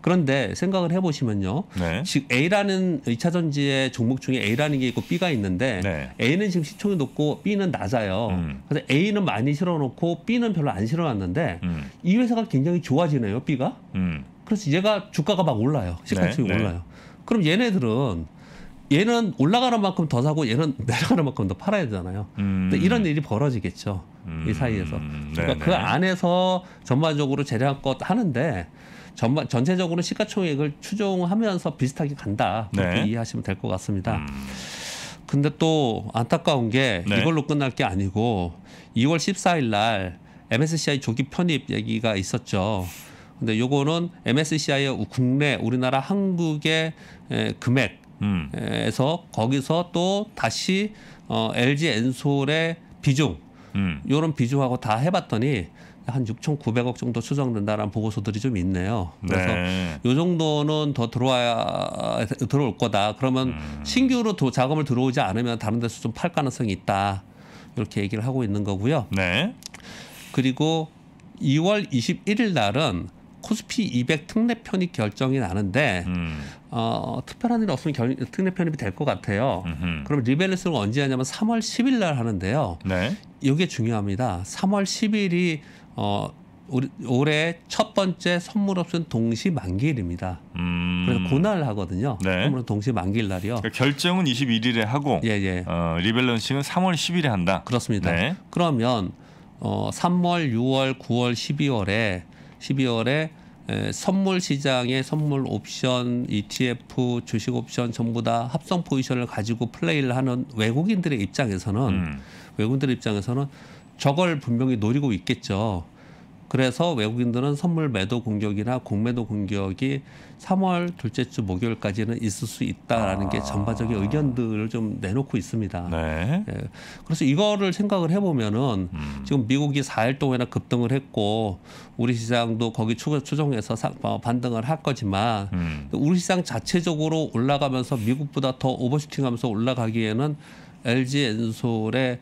그런데 생각을 해보시면요. 네. 즉 A라는 2차 전지의 종목 중에 A라는 게 있고 B가 있는데 네. A는 지금 시총이 높고 B는 낮아요. 음. 그래서 A는 많이 실어놓고 B는 별로 안 실어놨는데 음. 이 회사가 굉장히 좋아지네요. B가. 음. 그래서 얘가 주가가 막 올라요. 시가총이 네, 네. 올라요. 그럼 얘네들은 얘는 올라가는 만큼 더 사고 얘는 내려가는 만큼 더 팔아야 되잖아요. 음. 이런 일이 벌어지겠죠. 음. 이 사이에서. 그러니까 네네. 그 안에서 전반적으로 재량껏 하는데 전반 전체적으로 시가총액을 추종하면서 비슷하게 간다. 그렇게 네. 이해하시면 될 것 같습니다. 음. 근데 또 안타까운 게 네. 이걸로 끝날 게 아니고 2월 14일 날 MSCI 조기 편입 얘기가 있었죠. 근데 요거는 MSCI의 국내 우리나라 한국의 금액 음. 에서 거기서 또 다시 어, LG 엔솔의 비중 음. 요런 비중하고 다 해봤더니 한 6,900억 정도 추정된다라는 보고서들이 좀 있네요. 그래서 네. 요 정도는 더 들어와야 들어올 거다. 그러면 음. 신규로 도, 자금을 들어오지 않으면 다른 데서 좀 팔 가능성이 있다. 이렇게 얘기를 하고 있는 거고요. 네. 그리고 2월 21일 날은 코스피 200 특례 편입 결정이 나는데 음. 어, 특별한 일 없으면 결, 특례 편입이 될 것 같아요. 음흠. 그럼 리밸런스를 언제 하냐면 3월 10일 날 하는데요. 네. 이게 중요합니다. 3월 10일이 어, 우리, 올해 첫 번째 선물 옵션 동시 만기일입니다. 음. 그래서 그날 하거든요. 네. 선물 동시 만기일 날이요. 그러니까 결정은 21일에 하고 예, 예. 어, 리밸런싱은 3월 10일에 한다. 그렇습니다. 네. 그러면 어, 3월, 6월, 9월, 12월에 12월에 에, 선물 시장의 선물 옵션, ETF, 주식 옵션 전부 다 합성 포지션을 가지고 플레이를 하는 외국인들의 입장에서는 음. 외국인들 입장에서는 저걸 분명히 노리고 있겠죠. 그래서 외국인들은 선물 매도 공격이나 공매도 공격이 3월 둘째 주 목요일까지는 있을 수 있다라는 아. 게 전반적인 의견들을 좀 내놓고 있습니다. 네. 예. 그래서 이거를 생각을 해보면은 음. 지금 미국이 4일 동안이나 급등을 했고 우리 시장도 거기 추정해서 어, 반등을 할 거지만 음. 우리 시장 자체적으로 올라가면서 미국보다 더 오버슈팅하면서 올라가기에는 LG 엔솔의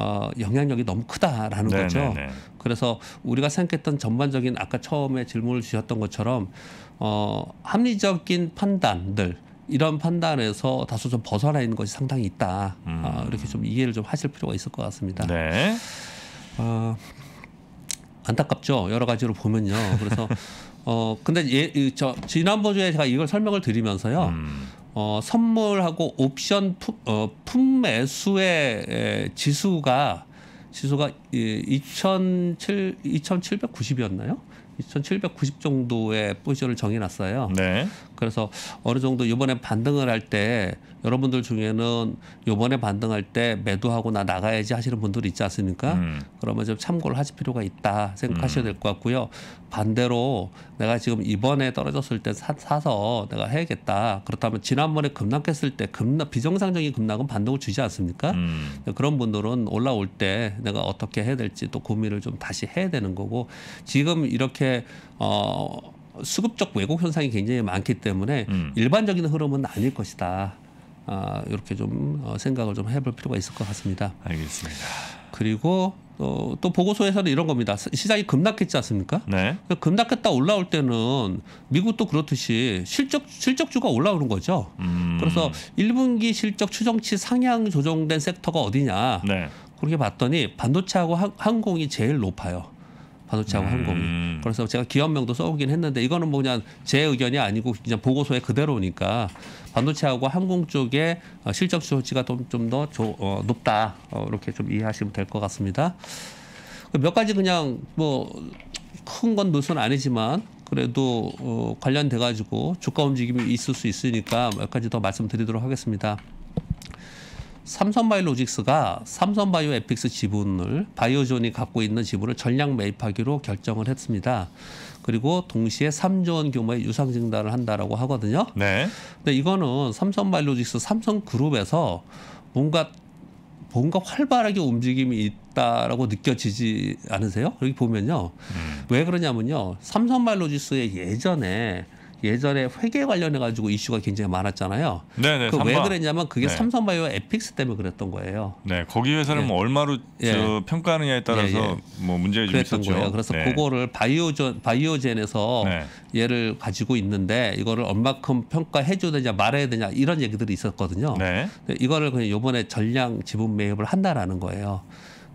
어, 영향력이 너무 크다라는 네네네. 거죠. 네, 네. 그래서 우리가 생각했던 전반적인 아까 처음에 질문을 주셨던 것처럼 어, 합리적인 판단들 이런 판단에서 다소 좀 벗어나 있는 것이 상당히 있다. 음. 어, 이렇게 좀 이해를 좀 하실 필요가 있을 것 같습니다. 네. 어, 안타깝죠. 여러 가지로 보면요. 그래서 어 근데 예, 저 지난번 주에 제가 이걸 설명을 드리면서요. 음. 어, 선물하고 옵션 품, 어, 매수의 지수가 지수가 2,790이었나요? 2,790 정도의 포지션을 정해놨어요. 네. 그래서 어느 정도 이번에 반등을 할 때 여러분들 중에는 이번에 반등할 때 매도하고 나 나가야지 하시는 분들 있지 않습니까? 음. 그러면 좀 참고를 하실 필요가 있다 생각하셔야 음. 될것 같고요. 반대로 내가 지금 이번에 떨어졌을 때 사, 사서 내가 해야겠다. 그렇다면 지난번에 급락했을 때 급락 비정상적인 급락은 반등을 주지 않습니까? 음. 그런 분들은 올라올 때 내가 어떻게 해야 될지 또 고민을 좀 다시 해야 되는 거고 지금 이렇게 어 수급적 왜곡 현상이 굉장히 많기 때문에 음. 일반적인 흐름은 아닐 것이다. 아, 이렇게 좀 어, 생각을 좀 해볼 필요가 있을 것 같습니다. 알겠습니다. 그리고 어, 또 보고서에서는 이런 겁니다. 시장이 급락했지 않습니까? 네. 그 급락했다 올라올 때는 미국도 그렇듯이 실적 실적주가 올라오는 거죠. 음. 그래서 1분기 실적 추정치 상향 조정된 섹터가 어디냐? 네. 그렇게 봤더니 반도체하고 항공이 제일 높아요. 반도체하고 음. 한 거고. 음. 그래서 제가 기업명도 써오긴 했는데 이거는 뭐 그냥 제 의견이 아니고 그냥 보고서에 그대로니까 반도체하고 항공 쪽에 어, 실적 조치가 좀더 좀 어, 높다 어, 이렇게 좀 이해하시면 될 것 같습니다. 몇 가지 그냥 뭐 큰건 무슨 아니지만 그래도 어, 관련돼 가지고 주가 움직임이 있을 수 있으니까 몇 가지 더 말씀드리도록 하겠습니다. 삼선바이오로직스가 삼선바이오에픽스 지분을 바이오존이 갖고 있는 지분을 전량 매입하기로 결정을 했습니다. 그리고 동시에 3조 원 규모의 유상 증단을 한다라고 하거든요. 네. 근데 이거는 삼선바이오로직스 삼성그룹에서 뭔가 뭔가 활발하게 움직임이 있다라고 느껴지지 않으세요? 여기 보면요. 음. 왜 그러냐면요. 삼성바이오로직스의 예전에 예전에 회계 관련해 가지고 이슈가 굉장히 많았잖아요. 네네. 그왜 그랬냐면 그게 네. 삼성바이오 에픽스 때문에 그랬던 거예요. 네. 거기 회사는 예. 뭐 얼마로 예. 평가하느냐에 예, 따라서 예. 뭐 문제가 좀 그랬던 있었죠. 거예요. 그래서 네. 그거를 바이오전 바이오젠에서 네. 얘를 가지고 있는데 이거를 얼마큼 평가해 줘야 되냐 말해야 되냐 이런 얘기들이 있었거든요. 네. 이거를 그냥 요번에 전량 지분 매입을 한다라는 거예요.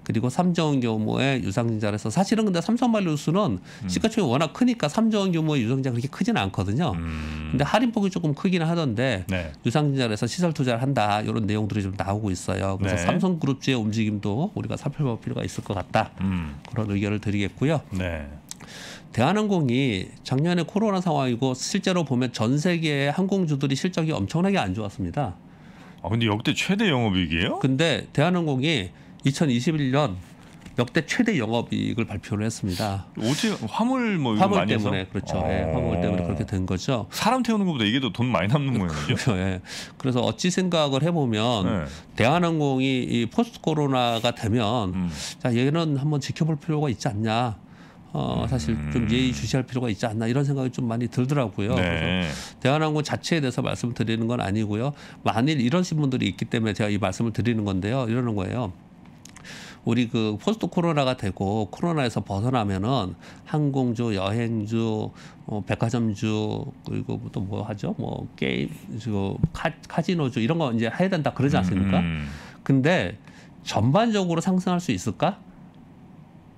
그리고 삼조원 규모의 유상증자라서 사실은 근데 삼성말이스는 음. 시가총액이 워낙 크니까 삼조원 규모의 유상증자 그렇게 크지는 않거든요. 음. 근데 할인폭이 조금 크기는 하던데 네. 유상증자에서 시설 투자를 한다 이런 내용들이 좀 나오고 있어요. 그래서 네. 삼성그룹주의 움직임도 우리가 살펴볼 필요가 있을 것 같다. 음. 그런 의견을 드리겠고요. 네. 대한항공이 작년에 코로나 상황이고 실제로 보면 전 세계의 항공주들이 실적이 엄청나게 안 좋았습니다. 아 근데 역대 최대 영업이익이에요? 근데 대한항공이 2021년 역대 최대 영업이익을 발표를 했습니다. 오직 화물 뭐 화물 때문에 해서? 그렇죠. 예, 화물 때문에 어. 그렇게 된 거죠. 사람 태우는 것보다 이게 더 돈 많이 남는 거예요. 예. 그래서 어찌 생각을 해보면 네. 대한항공이 이 포스트 코로나가 되면 음. 자 얘는 한번 지켜볼 필요가 있지 않냐. 어, 사실 좀 음. 예의주시할 필요가 있지 않나 이런 생각이 좀 많이 들더라고요. 네. 그래서 대한항공 자체에 대해서 말씀을 드리는 건 아니고요. 만일 이런 신분들이 있기 때문에 제가 이 말씀을 드리는 건데요. 이러는 거예요. 우리 그 포스트 코로나가 되고 코로나에서 벗어나면은 항공주, 여행주, 어, 백화점주 그리고 또 뭐 하죠? 뭐 게임, 저 그 카, 카지노주 이런 거 이제 해야 된다 그러지 음, 않습니까? 음. 근데 전반적으로 상승할 수 있을까?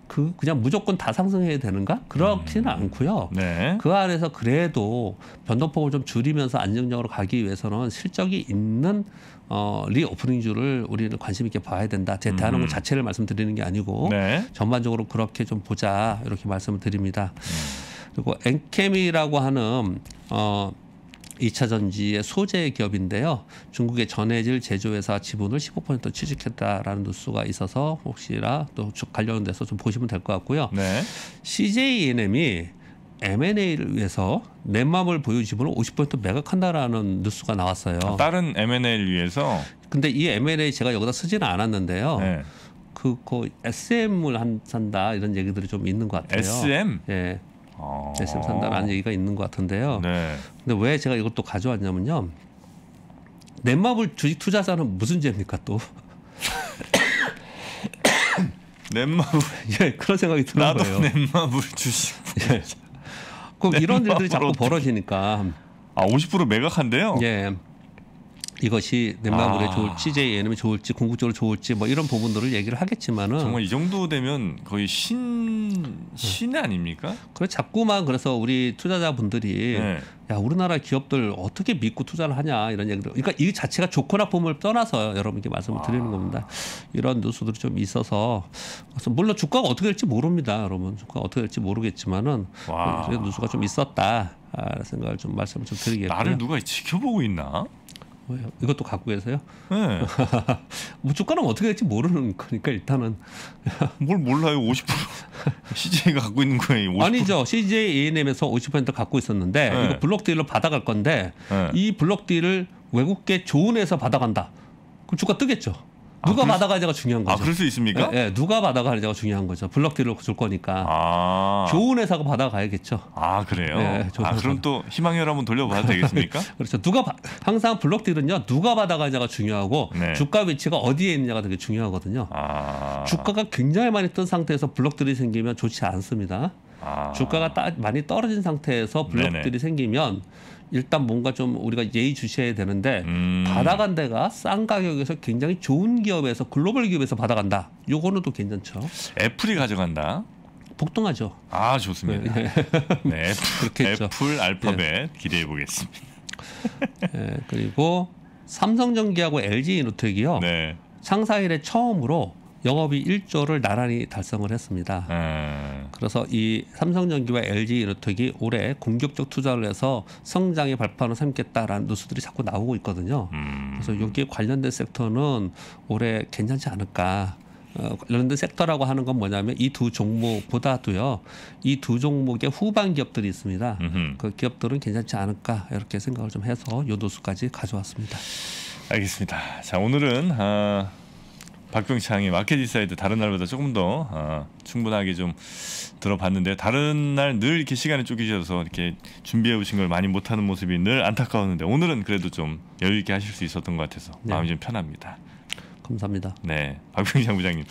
그 그냥 무조건 다 상승해야 되는가? 그렇지는 음. 않고요. 네. 그 안에서 그래도 변동폭을 좀 줄이면서 안정적으로 가기 위해서는 실적이 있는 어, 리오프닝주를 우리는 관심 있게 봐야 된다. 제 음. 대하는 것 자체를 말씀드리는 게 아니고 네. 전반적으로 그렇게 좀 보자 이렇게 말씀을 드립니다. 음. 그리고 엔케미라고 하는 어, 이차 전지의 소재 기업인데요. 중국의 전해질 제조회사 지분을 15% 취득했다라는 뉴스가 있어서 혹시나 또 관련돼서 좀 보시면 될 것 같고요. 네. CJNM이 M&A를 위해서 넷맘을 보유 지분을 50% 매각한다라는 뉴스가 나왔어요. 아, 다른 M&A를 위해서? 근데 이 M&A 제가 여기다 쓰지는 않았는데요. 네. 그거 SM을 그 한 산다 이런 얘기들이 좀 있는 것 같아요. SM? 예. 어. 열심 산다라는 얘기가 있는 것 같은데요. 네. 근데 왜 제가 이걸 또 가져왔냐면요. 넷마블 주식 투자자는 무슨 죄입니까 또? 넷마블 예 그런 생각이 드는 나도 거예요. 나도 넷마블 주식. 예. 꼭 이런 일들이 자꾸 벌어지니까. 아50% 매각한대요. 예. 이것이 냉방물에 아. 좋을지 j 예능이 좋을지 궁극적으로 좋을지 뭐 이런 부분들을 얘기를 하겠지만은 정말 이 정도 되면 거의 신 네. 신이 아닙니까? 그래 자꾸만 그래서 우리 투자자분들이 네. 야 우리나라 기업들 어떻게 믿고 투자를 하냐 이런 얘기를 그러니까 이 자체가 좋고 나쁨을 떠나서 여러분께 말씀을 아. 드리는 겁니다. 이런 뉴스들이 좀 있어서 그래서 물론 주가가 어떻게 될지 모릅니다, 여러분 주가 가 어떻게 될지 모르겠지만은 와. 뉴스가 좀 있었다. 아, 생각을 좀 말씀을 좀 드리겠고요. 나를 누가 지켜보고 있나? 왜요? 이것도 갖고 계세요? 네. 뭐 주가는 어떻게 될지 모르는 거니까 일단은 뭘 몰라요? 50% CJ가 갖고 있는 거예요. 50%. 아니죠. CJ A&M에서 50% 갖고 있었는데 네. 이거 블록 딜로 받아갈 건데 네. 이 블록 딜을 외국계 조은에서 받아간다. 그럼 주가 뜨겠죠. 아, 누가 아, 받아가느냐가 중요한 거죠. 아, 그럴 수 있습니까? 예, 예 누가 받아가느냐가 중요한 거죠. 블럭딜로 줄 거니까. 아. 좋은 회사가 받아가야겠죠. 아, 그래요? 예, 아, 회사 그럼 또 희망열 한번 돌려봐도 되겠습니까? 그렇죠. 누가 바, 항상 블럭딜은요. 누가 받아가느냐가 중요하고 네. 주가 위치가 어디에 있느냐가 되게 중요하거든요. 아. 주가가 굉장히 많이 뜬 상태에서 블럭들이 생기면 좋지 않습니다. 아. 주가가 따, 많이 떨어진 상태에서 블럭들이 생기면 일단 뭔가 좀 우리가 예의주시해야 되는데 음. 받아간 데가 싼 가격에서 굉장히 좋은 기업에서 글로벌 기업에서 받아간다. 요거는 또 괜찮죠. 애플이 가져간다. 복동하죠. 아 좋습니다. 네, 네 애플, 애플 알파벳 네. 기대해 보겠습니다. 네, 그리고 삼성전기하고 LG 이노텍이요. 네. 상사일에 처음으로 영업이 1조를 나란히 달성을 했습니다. 음. 그래서 이 삼성전기와 LG 이노텍이 올해 공격적 투자를 해서 성장의 발판을 삼겠다라는 뉴스들이 자꾸 나오고 있거든요. 음. 그래서 여기에 관련된 섹터는 올해 괜찮지 않을까 어, 그런데 섹터라고 하는 건 뭐냐면 이 두 종목보다도요 이 두 종목의 후반 기업들이 있습니다. 으흠. 그 기업들은 괜찮지 않을까 이렇게 생각을 좀 해서 요도수까지 가져왔습니다. 알겠습니다. 자 오늘은 아... 박병창이 마켓 인사이드 다른 날보다 조금 더 어, 충분하게 좀 들어봤는데 다른 날 늘 이렇게 시간이 쪼개져서 이렇게 준비해 오신 걸 많이 못하는 모습이 늘 안타까웠는데 오늘은 그래도 좀 여유 있게 하실 수 있었던 것 같아서 네. 마음이 좀 편합니다. 감사합니다. 네, 박병창 부장님.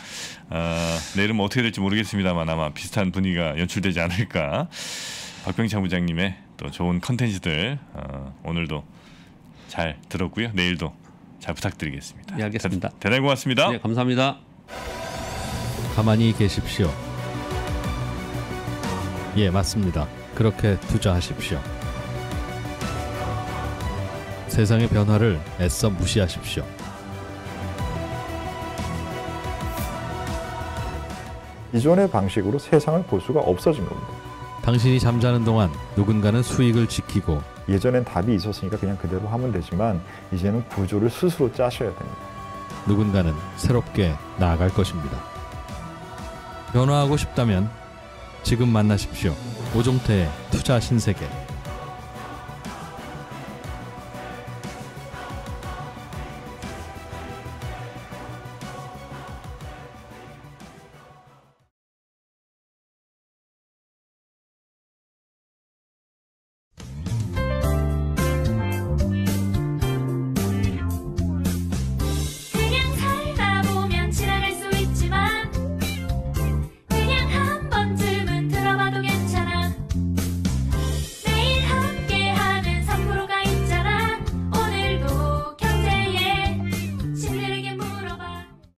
어, 내일은 뭐 어떻게 될지 모르겠습니다만 아마 비슷한 분위기가 연출되지 않을까. 박병창 부장님의 또 좋은 컨텐츠들 어, 오늘도 잘 들었고요. 내일도 잘 부탁드리겠습니다. 예, 알겠습니다. 대, 단히 고맙습니다. 네, 감사합니다. 가만히 계십시오. 예, 맞습니다. 그렇게 투자하십시오. 세상의 변화를 애써 무시하십시오. 기존의 방식으로 세상을 볼 수가 없어진 겁니다. 당신이 잠자는 동안 누군가는 수익을 지키고 예전엔 답이 있었으니까 그냥 그대로 하면 되지만 이제는 구조를 스스로 짜셔야 됩니다. 누군가는 새롭게 나아갈 것입니다. 변화하고 싶다면 지금 만나십시오. 오종태의 투자 신세계.